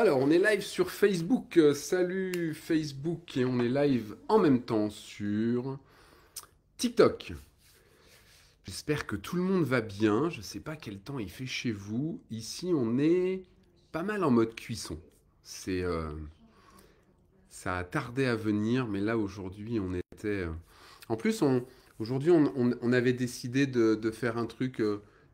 Alors, on est live sur Facebook. Euh, salut Facebook. Et on est live en même temps sur TikTok. J'espère que tout le monde va bien. Je ne sais pas quel temps il fait chez vous. Ici, on est pas mal en mode cuisson. C'est. Euh, ça a tardé à venir, mais là, aujourd'hui, on était. Euh, en plus, on, aujourd'hui, on, avait décidé de, de faire un truc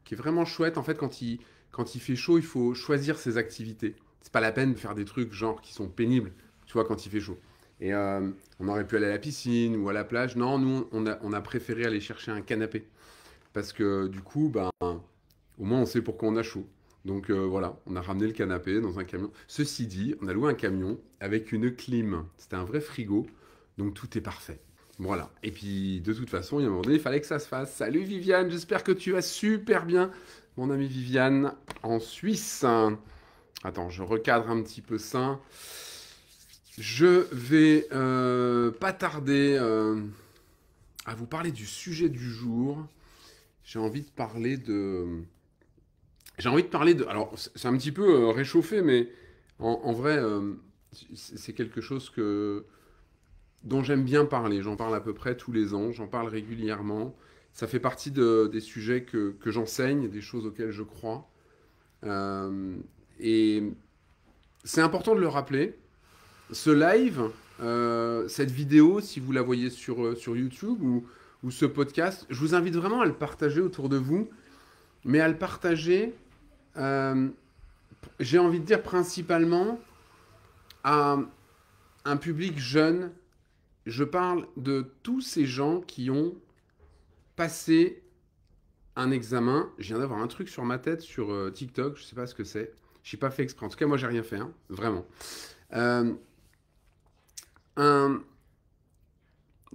qui est vraiment chouette. En fait, quand il, quand il fait chaud, il faut choisir ses activités c'est pas la peine de faire des trucs genre qui sont pénibles, tu vois, quand il fait chaud. Et euh, on aurait pu aller à la piscine ou à la plage. Non, nous, on a, préféré aller chercher un canapé. Parce que du coup, ben, au moins, on sait pourquoi on a chaud. Donc euh, voilà, on a ramené le canapé dans un camion. Ceci dit, on a loué un camion avec une clim. C'était un vrai frigo. Donc tout est parfait. Voilà. Et puis, de toute façon, il y a un moment donné, il fallait que ça se fasse. Salut Viviane, j'espère que tu vas super bien. Mon ami Viviane, en Suisse. Attends, je recadre un petit peu ça. Je vais euh, pas tarder euh, à vous parler du sujet du jour. J'ai envie de parler de. J'ai envie de parler de. Alors, c'est un petit peu euh, réchauffé, mais en, vrai, c'est quelque chose que dont j'aime bien parler. J'en parle à peu près tous les ans. J'en parle régulièrement. Ça fait partie des sujets que, que j'enseigne, des choses auxquelles je crois. Euh, et c'est important de le rappeler. Ce live, euh, cette vidéo, si vous la voyez sur, euh, sur YouTube ou, ce podcast, je vous invite vraiment à le partager autour de vous, mais à le partager, euh, j'ai envie de dire principalement à un public jeune. Je parle de tous ces gens qui ont passé un examen. Je viens d'avoir un truc sur ma tête sur TikTok, je ne sais pas ce que c'est. J'ai pas fait exprès. En tout cas, moi, j'ai rien fait, hein. vraiment. Euh,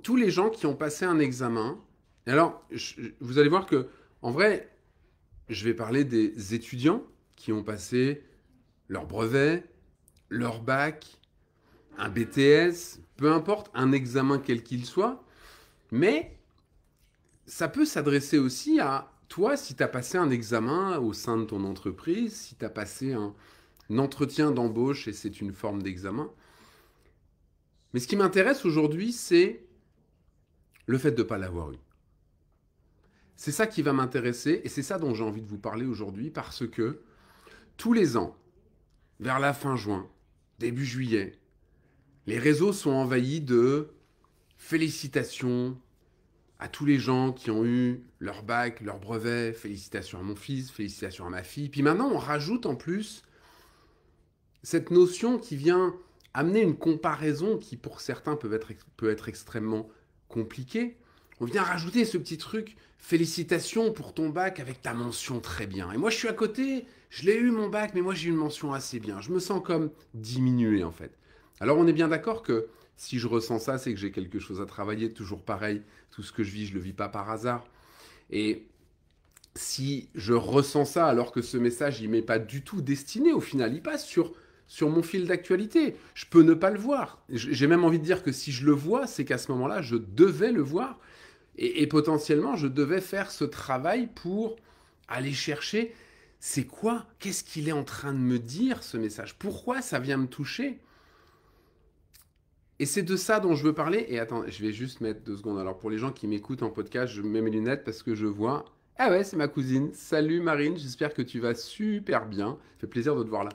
tous les gens qui ont passé un examen, alors vous allez voir que, en vrai, je vais parler des étudiants qui ont passé leur brevet, leur bac, un BTS, peu importe, un examen quel qu'il soit, mais ça peut s'adresser aussi à toi, si tu as passé un examen au sein de ton entreprise, si tu as passé un, entretien d'embauche et c'est une forme d'examen. Mais ce qui m'intéresse aujourd'hui, c'est le fait de ne pas l'avoir eu. C'est ça qui va m'intéresser et c'est ça dont j'ai envie de vous parler aujourd'hui parce que tous les ans, vers la fin juin, début juillet, les réseaux sont envahis de félicitations, à tous les gens qui ont eu leur bac, leur brevet, félicitations à mon fils, félicitations à ma fille. Puis maintenant, on rajoute en plus cette notion qui vient amener une comparaison qui pour certains peut être, peut être extrêmement compliquée. On vient rajouter ce petit truc, félicitations pour ton bac avec ta mention très bien. Et moi je suis à côté, je l'ai eu mon bac, mais moi j'ai une mention assez bien. Je me sens comme diminué en fait. Alors on est bien d'accord que si je ressens ça, c'est que j'ai quelque chose à travailler. Toujours pareil, tout ce que je vis, je ne le vis pas par hasard. Et si je ressens ça alors que ce message, il m'est pas du tout destiné, au final, il passe sur, mon fil d'actualité. Je peux ne pas le voir. J'ai même envie de dire que si je le vois, c'est qu'à ce moment-là, je devais le voir. et, potentiellement, je devais faire ce travail pour aller chercher c'est quoi Qu'est-ce qu'il est en train de me dire, ce message Pourquoi ça vient me toucher et c'est de ça dont je veux parler. Et attends, je vais juste mettre deux secondes. Alors, pour les gens qui m'écoutent en podcast, je mets mes lunettes parce que je vois. Ah ouais, c'est ma cousine. Salut Marine, j'espère que tu vas super bien. Ça fait plaisir de te voir là.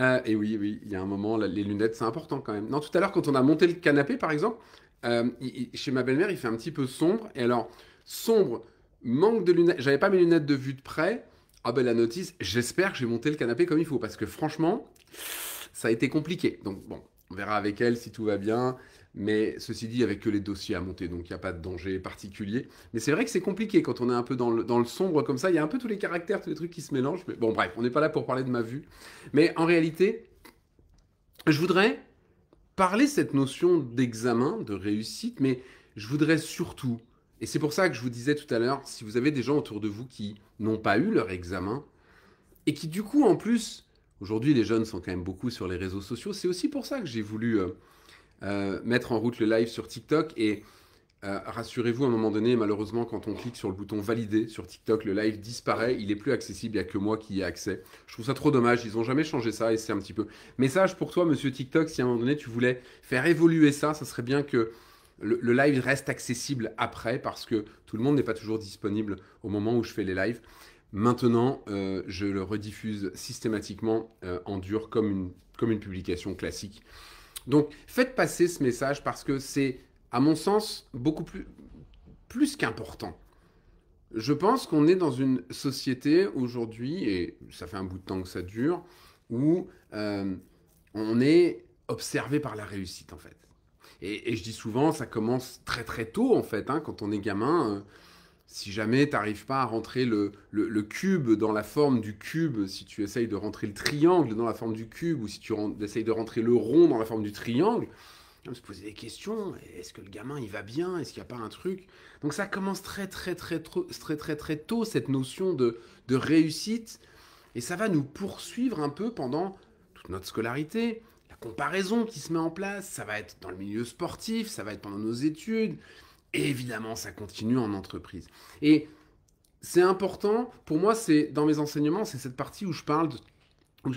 Euh, et oui, oui, il y a un moment, les lunettes, c'est important quand même. Non, tout à l'heure, quand on a monté le canapé, par exemple, euh, chez ma belle-mère, il fait un petit peu sombre. Et alors, sombre, manque de lunettes. J'avais pas mes lunettes de vue de près. Ah ben la notice, j'espère que j'ai monté le canapé comme il faut. Parce que franchement, ça a été compliqué. Donc bon, on verra avec elle si tout va bien. Mais ceci dit, avec que les dossiers à monter, donc il n'y a pas de danger particulier. Mais c'est vrai que c'est compliqué quand on est un peu dans le, dans le sombre comme ça. Il y a un peu tous les caractères, tous les trucs qui se mélangent. Mais bon, bref, on n'est pas là pour parler de ma vue. Mais en réalité, je voudrais parler cette notion d'examen, de réussite, mais je voudrais surtout, et c'est pour ça que je vous disais tout à l'heure, si vous avez des gens autour de vous qui n'ont pas eu leur examen, et qui du coup, en plus, Aujourd'hui, les jeunes sont quand même beaucoup sur les réseaux sociaux. C'est aussi pour ça que j'ai voulu euh, euh, mettre en route le live sur TikTok. Et euh, rassurez-vous, à un moment donné, malheureusement, quand on clique sur le bouton valider sur TikTok, le live disparaît. Il n'est plus accessible. Il n'y a que moi qui y ai accès. Je trouve ça trop dommage. Ils n'ont jamais changé ça et c'est un petit peu. Message pour toi, monsieur TikTok. Si à un moment donné, tu voulais faire évoluer ça, ça serait bien que le, live reste accessible après parce que tout le monde n'est pas toujours disponible au moment où je fais les lives. Maintenant, euh, je le rediffuse systématiquement euh, en dur comme une, comme une publication classique. Donc, faites passer ce message parce que c'est, à mon sens, beaucoup plus, plus qu'important. Je pense qu'on est dans une société aujourd'hui, et ça fait un bout de temps que ça dure, où euh, on est observé par la réussite en fait. Et, je dis souvent, ça commence très très tôt en fait, hein, quand on est gamin si jamais tu n'arrives pas à rentrer le, cube dans la forme du cube, si tu essayes de rentrer le triangle dans la forme du cube, ou si tu essayes de rentrer le rond dans la forme du triangle, on se poser des questions. Est-ce que le gamin, il va bien Est-ce qu'il n'y a pas un truc Donc ça commence très très très très très très, tôt, cette notion de, de réussite. Et ça va nous poursuivre un peu pendant toute notre scolarité. La comparaison qui se met en place, ça va être dans le milieu sportif, ça va être pendant nos études évidemment, ça continue en entreprise. Et c'est important, pour moi, c'est dans mes enseignements, c'est cette partie où je parle de,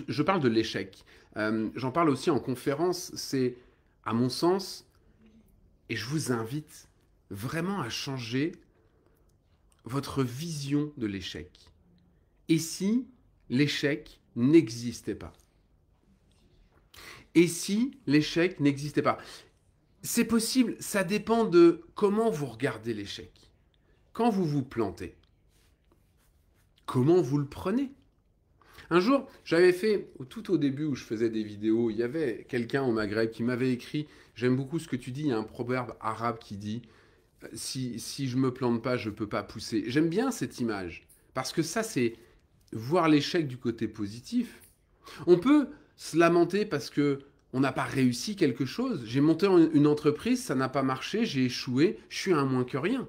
je parle de l'échec. Euh, j'en parle aussi en conférence, c'est à mon sens, et je vous invite vraiment à changer votre vision de l'échec. Et si l'échec n'existait pas Et si l'échec n'existait pas c'est possible, ça dépend de comment vous regardez l'échec. Quand vous vous plantez, comment vous le prenez Un jour, j'avais fait, tout au début où je faisais des vidéos, il y avait quelqu'un au Maghreb qui m'avait écrit J'aime beaucoup ce que tu dis, il y a un proverbe arabe qui dit euh, Si, si je me plante pas, je ne peux pas pousser. J'aime bien cette image, parce que ça, c'est voir l'échec du côté positif. On peut se lamenter parce que on n'a pas réussi quelque chose. J'ai monté une entreprise, ça n'a pas marché, j'ai échoué, je suis un moins que rien.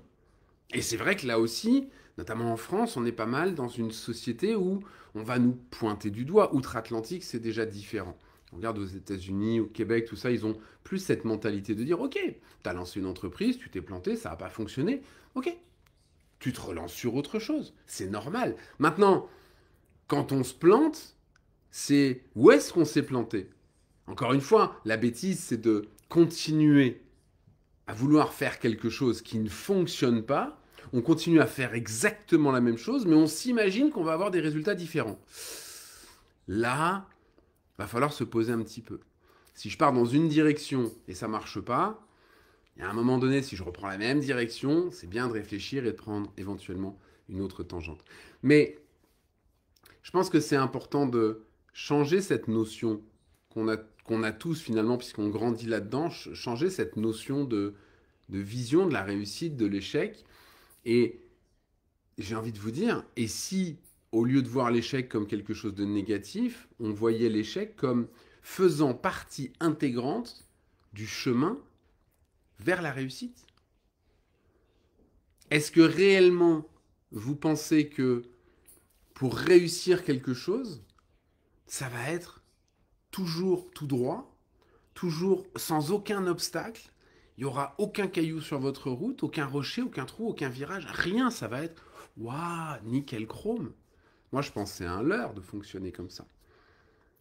Et c'est vrai que là aussi, notamment en France, on est pas mal dans une société où on va nous pointer du doigt. Outre-Atlantique, c'est déjà différent. On regarde aux États-Unis, au Québec, tout ça, ils ont plus cette mentalité de dire Ok, tu as lancé une entreprise, tu t'es planté, ça n'a pas fonctionné. Ok, tu te relances sur autre chose. C'est normal. Maintenant, quand on se plante, c'est où est-ce qu'on s'est planté encore une fois, la bêtise, c'est de continuer à vouloir faire quelque chose qui ne fonctionne pas. On continue à faire exactement la même chose, mais on s'imagine qu'on va avoir des résultats différents. Là, va falloir se poser un petit peu. Si je pars dans une direction et ça marche pas, il y a un moment donné, si je reprends la même direction, c'est bien de réfléchir et de prendre éventuellement une autre tangente. Mais je pense que c'est important de changer cette notion qu'on a qu'on a tous finalement, puisqu'on grandit là-dedans, changer cette notion de, de vision de la réussite, de l'échec. Et j'ai envie de vous dire, et si au lieu de voir l'échec comme quelque chose de négatif, on voyait l'échec comme faisant partie intégrante du chemin vers la réussite Est-ce que réellement vous pensez que pour réussir quelque chose, ça va être toujours tout droit, toujours sans aucun obstacle. Il n'y aura aucun caillou sur votre route, aucun rocher, aucun trou, aucun virage, rien. Ça va être waouh, nickel chrome. Moi, je pense que c'est un leurre de fonctionner comme ça.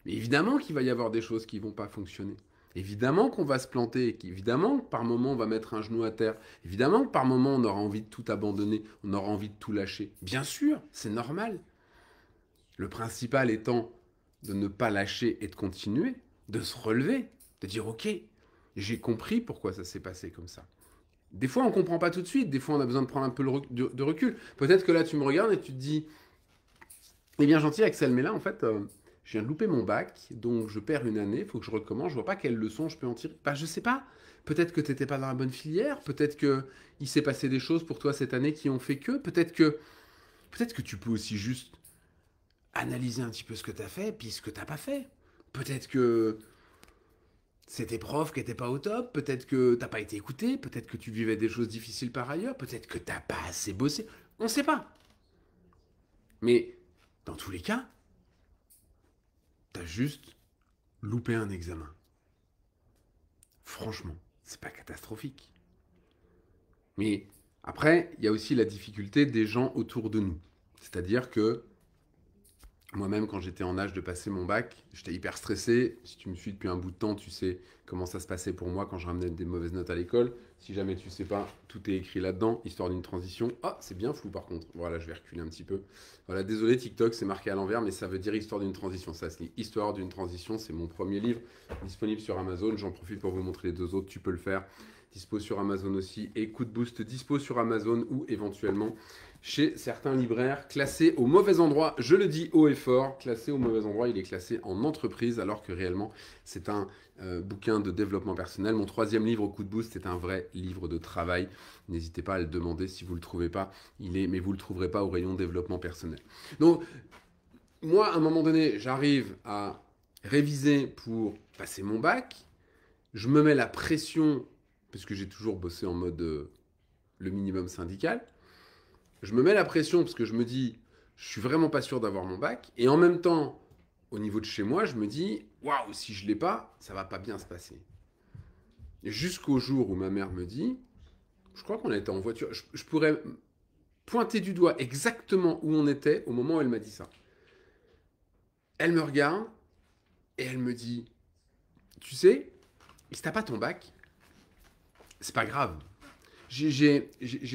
Mais évidemment qu'il va y avoir des choses qui vont pas fonctionner. Évidemment qu'on va se planter, évidemment par moment on va mettre un genou à terre, évidemment par moment on aura envie de tout abandonner, on aura envie de tout lâcher. Bien sûr, c'est normal. Le principal étant de ne pas lâcher et de continuer, de se relever, de dire ok, j'ai compris pourquoi ça s'est passé comme ça. Des fois, on ne comprend pas tout de suite, des fois, on a besoin de prendre un peu de recul. Peut-être que là, tu me regardes et tu te dis, eh bien gentil Axel, mais là, en fait, j'ai euh, je viens de louper mon bac, donc je perds une année, il faut que je recommence, je ne vois pas quelle leçon je peux en tirer. Bah, je sais pas. Peut-être que tu n'étais pas dans la bonne filière, peut-être que il s'est passé des choses pour toi cette année qui ont fait que, peut-être que peut-être que tu peux aussi juste analyser un petit peu ce que tu as fait, puis ce que t'as pas fait. Peut-être que c'était prof qui n'était pas au top, peut-être que t'as pas été écouté, peut-être que tu vivais des choses difficiles par ailleurs, peut-être que t'as pas assez bossé, on ne sait pas. Mais dans tous les cas, t'as juste loupé un examen. Franchement, c'est pas catastrophique. Mais après, il y a aussi la difficulté des gens autour de nous. C'est-à-dire que moi-même, quand j'étais en âge de passer mon bac, j'étais hyper stressé. Si tu me suis depuis un bout de temps, tu sais comment ça se passait pour moi quand je ramenais des mauvaises notes à l'école. Si jamais tu ne sais pas, tout est écrit là-dedans, histoire d'une transition. Ah, c'est bien flou par contre. Voilà, je vais reculer un petit peu. Voilà, désolé TikTok, c'est marqué à l'envers, mais ça veut dire histoire d'une transition. Ça c'est Histoire d'une transition, c'est mon premier livre disponible sur Amazon. J'en profite pour vous montrer les deux autres, tu peux le faire. Dispo sur Amazon aussi. Et Coup de Boost, dispo sur Amazon ou éventuellement chez certains libraires classés au mauvais endroit. Je le dis haut et fort, classé au mauvais endroit, il est classé en entreprise alors que réellement c'est un euh, bouquin de développement personnel. Mon troisième livre, Coup de Boost, c'est un vrai livre de travail. N'hésitez pas à le demander si vous le trouvez pas. Il est, mais vous le trouverez pas au rayon développement personnel. Donc, moi, à un moment donné, j'arrive à réviser pour passer mon bac. Je me mets la pression, puisque j'ai toujours bossé en mode euh, le minimum syndical. Je me mets la pression parce que je me dis, je suis vraiment pas sûr d'avoir mon bac. Et en même temps, au niveau de chez moi, je me dis, waouh, si je l'ai pas, ça va pas bien se passer. Jusqu'au jour où ma mère me dit, je crois qu'on était en voiture, je, pourrais pointer du doigt exactement où on était au moment où elle m'a dit ça. Elle me regarde et elle me dit, tu sais, si t'as pas ton bac, c'est pas grave. J'ai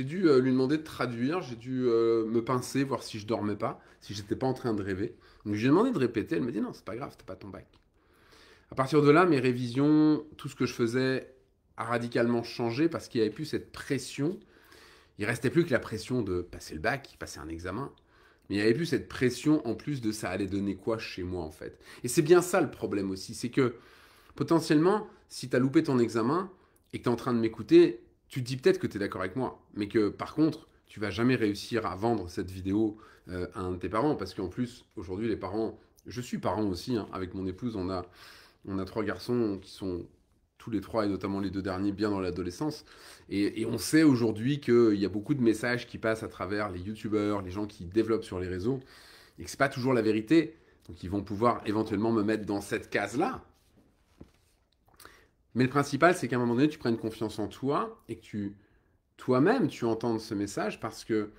dû euh, lui demander de traduire, j'ai dû euh, me pincer, voir si je dormais pas, si j'étais pas en train de rêver. Donc j'ai demandé de répéter, elle m'a dit non, c'est pas grave, t'as pas ton bac. À partir de là, mes révisions, tout ce que je faisais a radicalement changé parce qu'il y avait plus cette pression. Il restait plus que la pression de passer le bac, passer un examen. Mais il y avait plus cette pression en plus de ça allait donner quoi chez moi en fait. Et c'est bien ça le problème aussi, c'est que potentiellement, si tu as loupé ton examen et que tu es en train de m'écouter, tu te dis peut-être que tu es d'accord avec moi, mais que par contre, tu vas jamais réussir à vendre cette vidéo euh, à un de tes parents parce qu'en plus, aujourd'hui, les parents, je suis parent aussi, hein. avec mon épouse, on a on a trois garçons qui sont tous les trois, et notamment les deux derniers, bien dans l'adolescence. Et, on sait aujourd'hui qu'il y a beaucoup de messages qui passent à travers les youtubeurs, les gens qui développent sur les réseaux, et que ce pas toujours la vérité. Donc ils vont pouvoir éventuellement me mettre dans cette case-là. Mais le principal, c'est qu'à un moment donné, tu prennes confiance en toi et que tu, toi-même, tu entends ce message parce que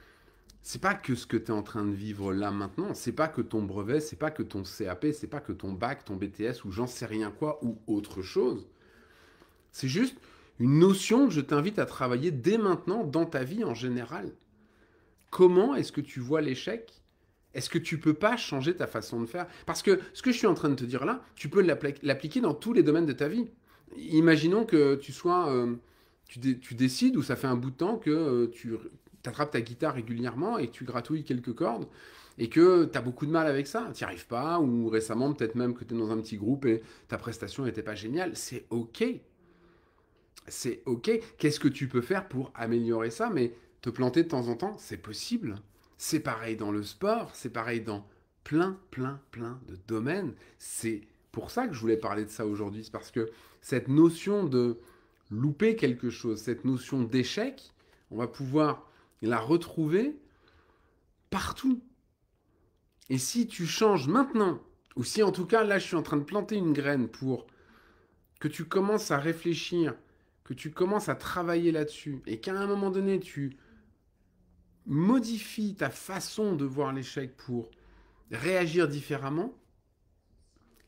c'est pas que ce que tu es en train de vivre là maintenant, c'est pas que ton brevet, c'est pas que ton CAP, c'est pas que ton bac, ton BTS ou j'en sais rien quoi ou autre chose. C'est juste une notion que je t'invite à travailler dès maintenant dans ta vie en général. Comment est-ce que tu vois l'échec Est-ce que tu peux pas changer ta façon de faire Parce que ce que je suis en train de te dire là, tu peux l'appliquer dans tous les domaines de ta vie. Imaginons que tu sois euh, tu, décides ou ça fait un bout de temps que euh, tu tu attrapes ta guitare régulièrement et tu gratouilles quelques cordes et que tu as beaucoup de mal avec ça, tu n'y arrives pas, ou récemment peut-être même que tu es dans un petit groupe et ta prestation n'était pas géniale, c'est OK. C'est OK. Qu'est-ce que tu peux faire pour améliorer ça Mais te planter de temps en temps, c'est possible. C'est pareil dans le sport, c'est pareil dans plein, plein, plein de domaines. C'est pour ça que je voulais parler de ça aujourd'hui, c'est parce que cette notion de louper quelque chose, cette notion d'échec, on va pouvoir il l'a retrouver partout. Et si tu changes maintenant, ou si en tout cas là je suis en train de planter une graine pour que tu commences à réfléchir, que tu commences à travailler là-dessus, et qu'à un moment donné tu modifies ta façon de voir l'échec pour réagir différemment,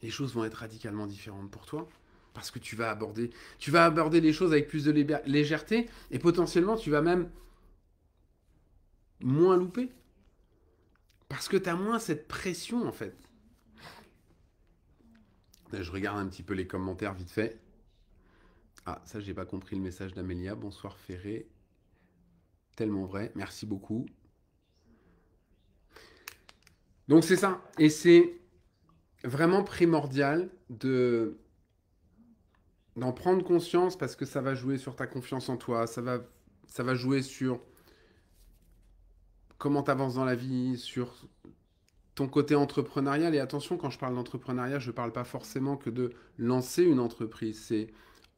les choses vont être radicalement différentes pour toi. Parce que tu vas aborder, tu vas aborder les choses avec plus de légèreté et potentiellement tu vas même moins loupé. Parce que tu as moins cette pression, en fait. je regarde un petit peu les commentaires vite fait. Ah, ça, j'ai pas compris le message d'Amélia. Bonsoir Ferré. Tellement vrai. Merci beaucoup. Donc c'est ça. Et c'est vraiment primordial de d'en prendre conscience parce que ça va jouer sur ta confiance en toi, ça va, ça va jouer sur comment tu avances dans la vie, sur ton côté entrepreneurial. Et attention, quand je parle d'entrepreneuriat, je ne parle pas forcément que de lancer une entreprise, c'est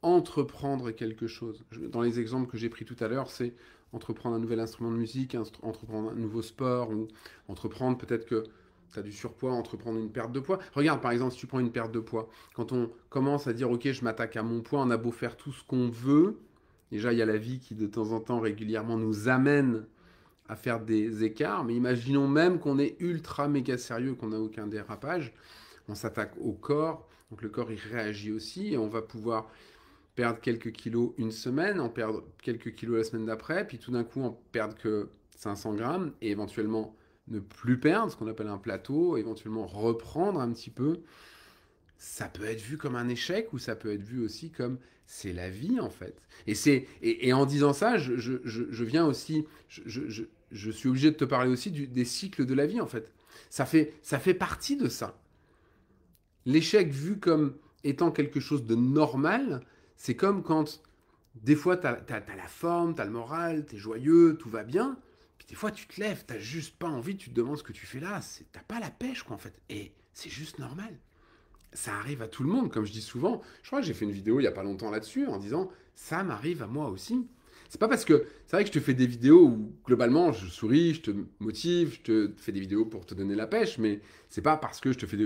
entreprendre quelque chose. Dans les exemples que j'ai pris tout à l'heure, c'est entreprendre un nouvel instrument de musique, entreprendre un nouveau sport, ou entreprendre peut-être que tu as du surpoids, entreprendre une perte de poids. Regarde, par exemple, si tu prends une perte de poids, quand on commence à dire, OK, je m'attaque à mon poids, on a beau faire tout ce qu'on veut, déjà, il y a la vie qui, de temps en temps, régulièrement, nous amène à faire des écarts, mais imaginons même qu'on est ultra méga sérieux, qu'on n'a aucun dérapage, on s'attaque au corps, donc le corps il réagit aussi, et on va pouvoir perdre quelques kilos une semaine, en perdre quelques kilos la semaine d'après, puis tout d'un coup en perdre que 500 grammes, et éventuellement ne plus perdre, ce qu'on appelle un plateau, éventuellement reprendre un petit peu, ça peut être vu comme un échec ou ça peut être vu aussi comme c'est la vie en fait. Et, c'est, et, en disant ça, je, viens aussi, je, je, suis obligé de te parler aussi des cycles de la vie en fait. Ça fait, ça fait partie de ça. L'échec vu comme étant quelque chose de normal, c'est comme quand des fois tu as, la forme, tu as le moral, tu es joyeux, tout va bien. Puis des fois tu te lèves, tu juste pas envie, tu te demandes ce que tu fais là, t'as pas la pêche quoi en fait. Et c'est juste normal ça arrive à tout le monde, comme je dis souvent. Je crois que j'ai fait une vidéo il n'y a pas longtemps là-dessus en disant ça m'arrive à moi aussi. C'est pas parce que c'est vrai que je te fais des vidéos où globalement je souris, je te motive, je te fais des vidéos pour te donner la pêche, mais c'est pas parce que je te fais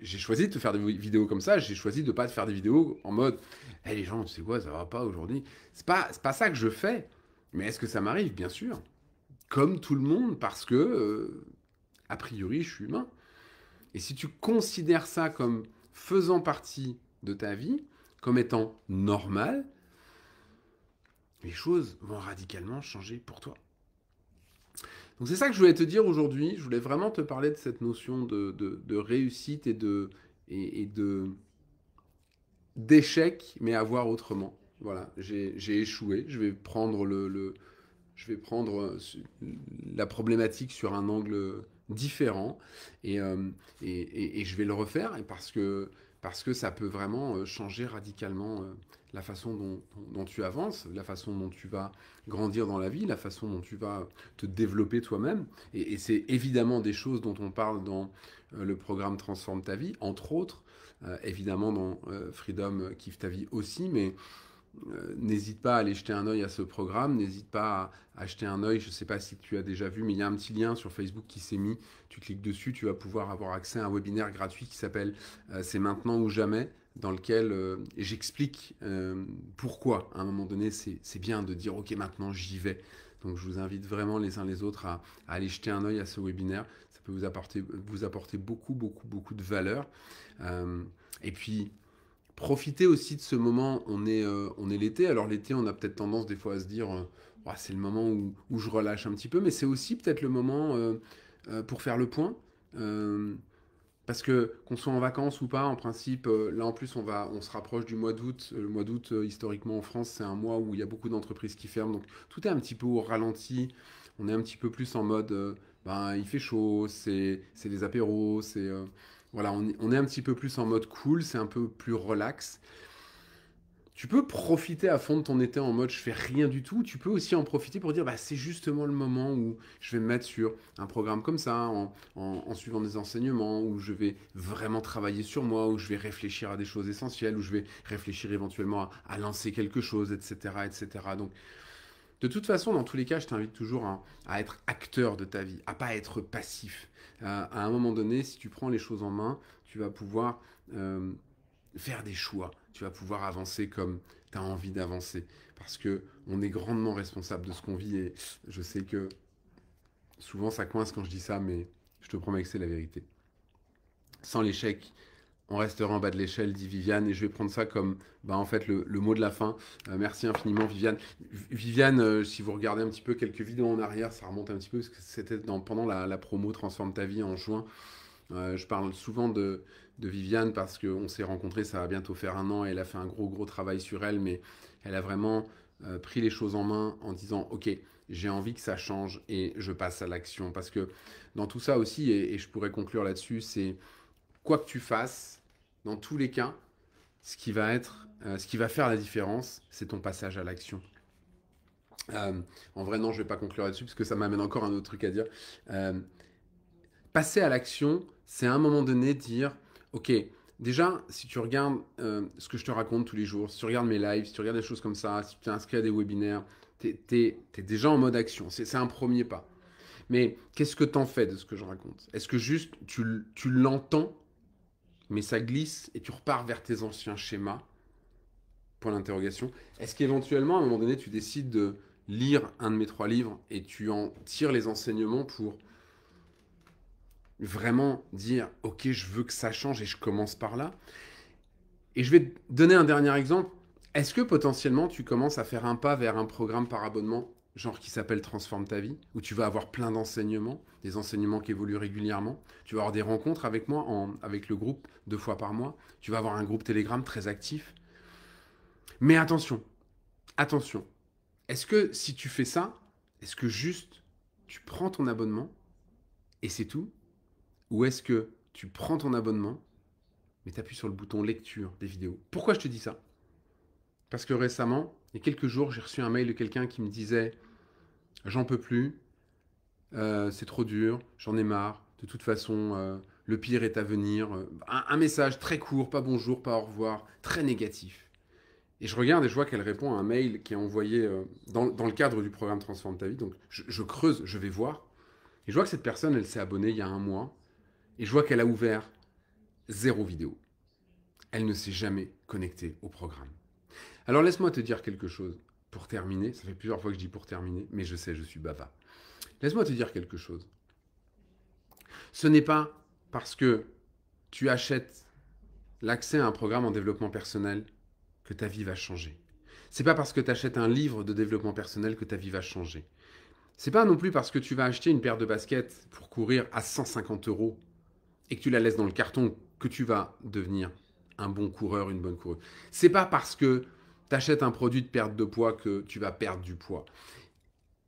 j'ai choisi de te faire des vidéos comme ça, j'ai choisi de pas te faire des vidéos en mode hey, eh, les gens, tu sais quoi, ça va pas aujourd'hui. C'est pas pas ça que je fais. Mais est-ce que ça m'arrive Bien sûr. Comme tout le monde parce que euh, a priori, je suis humain. Et si tu considères ça comme faisant partie de ta vie, comme étant normal, les choses vont radicalement changer pour toi. Donc c'est ça que je voulais te dire aujourd'hui. Je voulais vraiment te parler de cette notion de, réussite et de d'échec, mais avoir autrement. Voilà, j'ai échoué. Je vais prendre je vais prendre euh, la problématique sur un angle différent. Euh, et, et, et, je vais le refaire parce que, parce que ça peut vraiment euh, changer radicalement euh, la façon dont, tu avances, la façon dont tu vas grandir dans la vie, la façon dont tu vas te développer toi-même. Et, c'est évidemment des choses dont on parle dans le programme Transforme ta vie, entre autres, évidemment dans Freedom Kiffe ta vie aussi, mais euh, n'hésite pas à aller jeter un oeil à ce programme, n'hésite pas à, acheter un oeil je ne sais pas si tu as déjà vu, mais il y a un petit lien sur Facebook qui s'est mis, tu cliques dessus, tu vas pouvoir avoir accès à un webinaire gratuit qui s'appelle euh, C'est maintenant ou jamais, dans lequel euh, j'explique pourquoi à un moment donné c'est bien de dire ok maintenant j'y vais. Donc je vous invite vraiment les uns les autres à, aller jeter un oeil à ce webinaire, ça peut vous apporter, vous apporter beaucoup, beaucoup, beaucoup de valeur. et puis profiter aussi de ce moment, on est, euh, on est l'été, alors l'été on a peut-être tendance des fois à se dire euh, c'est le moment où, où, je relâche un petit peu, mais c'est aussi peut-être le moment euh, pour faire le point. parce que qu'on soit en vacances ou pas, en principe, là en plus on, va, on se rapproche du mois d'août. Le mois d'août, historiquement en France, c'est un mois où il y a beaucoup d'entreprises qui ferment, donc tout est un petit peu au ralenti, on est un petit peu plus en mode ben, il fait chaud, c'est des apéros, c'est voilà, on, on, est un petit peu plus en mode cool, c'est un peu plus relax. Tu peux profiter à fond de ton été en mode je fais rien du tout. Tu peux aussi en profiter pour dire bah, c'est justement le moment où je vais me mettre sur un programme comme ça, en, suivant des enseignements, où je vais vraiment travailler sur moi, où je vais réfléchir à des choses essentielles, où je vais réfléchir éventuellement à, à lancer quelque chose, etc. etc. Donc, de toute façon, dans tous les cas, je t'invite toujours hein, à, être acteur de ta vie, à pas être passif. Euh, à un moment donné, si tu prends les choses en main, tu vas pouvoir euh, faire des choix. Tu vas pouvoir avancer comme tu as envie d'avancer. Parce que on est grandement responsable de ce qu'on vit. Et je sais que souvent ça coince quand je dis ça, mais je te promets que c'est la vérité. Sans l'échec, on restera en bas de l'échelle, dit Viviane, et je vais prendre ça comme bah, en fait le, mot de la fin. Euh, merci infiniment, Viviane. Viviane, euh, si vous regardez un petit peu quelques vidéos en arrière, ça remonte un petit peu parce que c'était pendant la, promo Transforme ta vie en juin. Euh, je parle souvent de, Viviane parce qu'on s'est rencontrés, ça va bientôt faire un an, et elle a fait un gros, gros travail sur elle, mais elle a vraiment pris les choses en main en disant Ok, j'ai envie que ça change et je passe à l'action. Parce que dans tout ça aussi, et je pourrais conclure là-dessus, c'est quoi que tu fasses, dans tous les cas, ce qui va, être, euh, ce qui va faire la différence, c'est ton passage à l'action. Euh, en vrai, non, je ne vais pas conclure là-dessus parce que ça m'amène encore un autre truc à dire. Euh, passer à l'action, c'est à un moment donné dire, ok, déjà, si tu regardes ce que je te raconte tous les jours, si tu regardes mes lives, si tu regardes des choses comme ça, si tu t'inscris inscrit à des webinaires, tu es, déjà en mode action. C'est un premier pas. Mais qu'est-ce que tu en fais de ce que je raconte Est-ce que juste tu l'entends mais ça glisse et tu repars vers tes anciens schémas Point d'interrogation. Est-ce qu'éventuellement, à un moment donné, tu décides de lire un de mes trois livres et tu en tires les enseignements pour vraiment dire ok je veux que ça change et je commence par là et je vais te donner un dernier exemple est-ce que potentiellement tu commences à faire un pas vers un programme par abonnement genre qui s'appelle Transforme ta vie, où tu vas avoir plein d'enseignements, des enseignements qui évoluent régulièrement. Tu vas avoir des rencontres avec moi, en, avec le groupe, deux fois par mois. Tu vas avoir un groupe Telegram très actif. Mais attention, attention. Est-ce que si tu fais ça, est-ce que juste tu prends ton abonnement et c'est tout Ou est-ce que tu prends ton abonnement, mais tu appuies sur le bouton lecture des vidéos Pourquoi je te dis ça Parce que récemment, et quelques jours, j'ai reçu un mail de quelqu'un qui me disait J'en peux plus, euh, c'est trop dur, j'en ai marre, de toute façon, euh, le pire est à venir. Euh, un, message très court, pas bonjour, pas au revoir, très négatif. Et je regarde et je vois qu'elle répond à un mail qui est envoyé dans, le cadre du programme Transforme ta vie. Donc je creuse, je vais voir. Et je vois que cette personne, elle s'est abonnée il y a un mois. Et je vois qu'elle a ouvert zéro vidéo. Elle ne s'est jamais connectée au programme. Alors laisse-moi te dire quelque chose pour terminer. Ça fait plusieurs fois que je dis pour terminer, mais je sais, je suis bavard. Laisse-moi te dire quelque chose. Ce n'est pas parce que tu achètes l'accès à un programme en développement personnel que ta vie va changer. C'est pas parce que tu achètes un livre de développement personnel que ta vie va changer. C'est pas non plus parce que tu vas acheter une paire de baskets pour courir à 150 euros et que tu la laisses dans le carton que tu vas devenir un bon coureur, une bonne coureuse. C'est pas parce que t'achètes un produit de perte de poids que tu vas perdre du poids.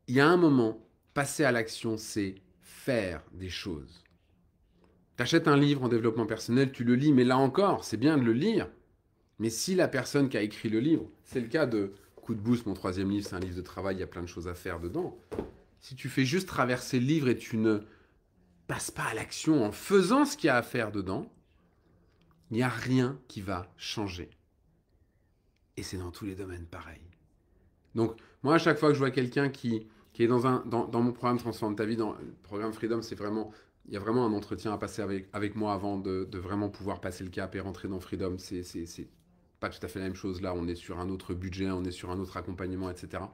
Il y a un moment, passer à l'action, c'est faire des choses. T'achètes un livre en développement personnel, tu le lis, mais là encore, c'est bien de le lire. Mais si la personne qui a écrit le livre, c'est le cas de Coup de Boost, mon troisième livre, c'est un livre de travail, il y a plein de choses à faire dedans. Si tu fais juste traverser le livre et tu ne passes pas à l'action en faisant ce qu'il y a à faire dedans, il n'y a rien qui va changer. Et c'est dans tous les domaines pareil. Donc, moi, à chaque fois que je vois quelqu'un qui, qui est dans, un, dans, mon programme Transforme ta vie, dans le programme Freedom, c'est vraiment il y a vraiment un entretien à passer avec, avec moi avant de, vraiment pouvoir passer le cap et rentrer dans Freedom. C'est, c'est, pas tout à fait la même chose. Là, on est sur un autre budget, on est sur un autre accompagnement, etc.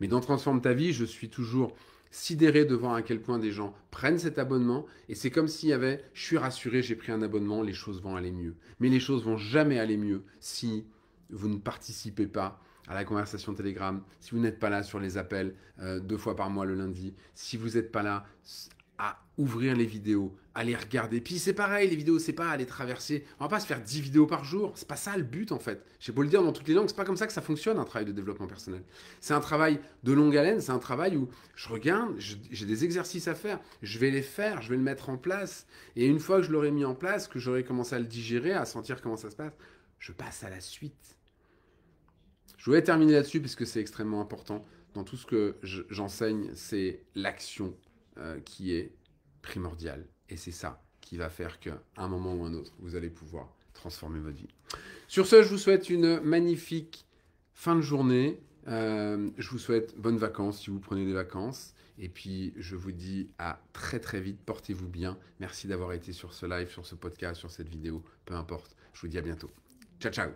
Mais dans Transforme ta vie, je suis toujours sidéré devant à quel point des gens prennent cet abonnement. Et c'est comme s'il y avait, je suis rassuré, j'ai pris un abonnement, les choses vont aller mieux. Mais les choses vont jamais aller mieux si vous ne participez pas à la conversation Telegram, si vous n'êtes pas là sur les appels euh, deux fois par mois le lundi, si vous n'êtes pas là à ouvrir les vidéos, à les regarder. Puis c'est pareil, les vidéos, c'est pas à les traverser. On va pas se faire 10 vidéos par jour. C'est pas ça le but en fait. Je J'ai beau le dire dans toutes les langues, c'est pas comme ça que ça fonctionne un travail de développement personnel. C'est un travail de longue haleine, c'est un travail où je regarde, j'ai des exercices à faire, je vais les faire, je vais le mettre en place. Et une fois que je l'aurai mis en place, que j'aurai commencé à le digérer, à sentir comment ça se passe, je passe à la suite. Je voulais terminer là-dessus parce que c'est extrêmement important. Dans tout ce que j'enseigne, c'est l'action euh, qui est primordiale. Et c'est ça qui va faire qu'à un moment ou un autre, vous allez pouvoir transformer votre vie. Sur ce, je vous souhaite une magnifique fin de journée. Euh, je vous souhaite bonnes vacances si vous prenez des vacances. Et puis, je vous dis à très très vite. Portez-vous bien. Merci d'avoir été sur ce live, sur ce podcast, sur cette vidéo. Peu importe. Je vous dis à bientôt. Ciao, ciao.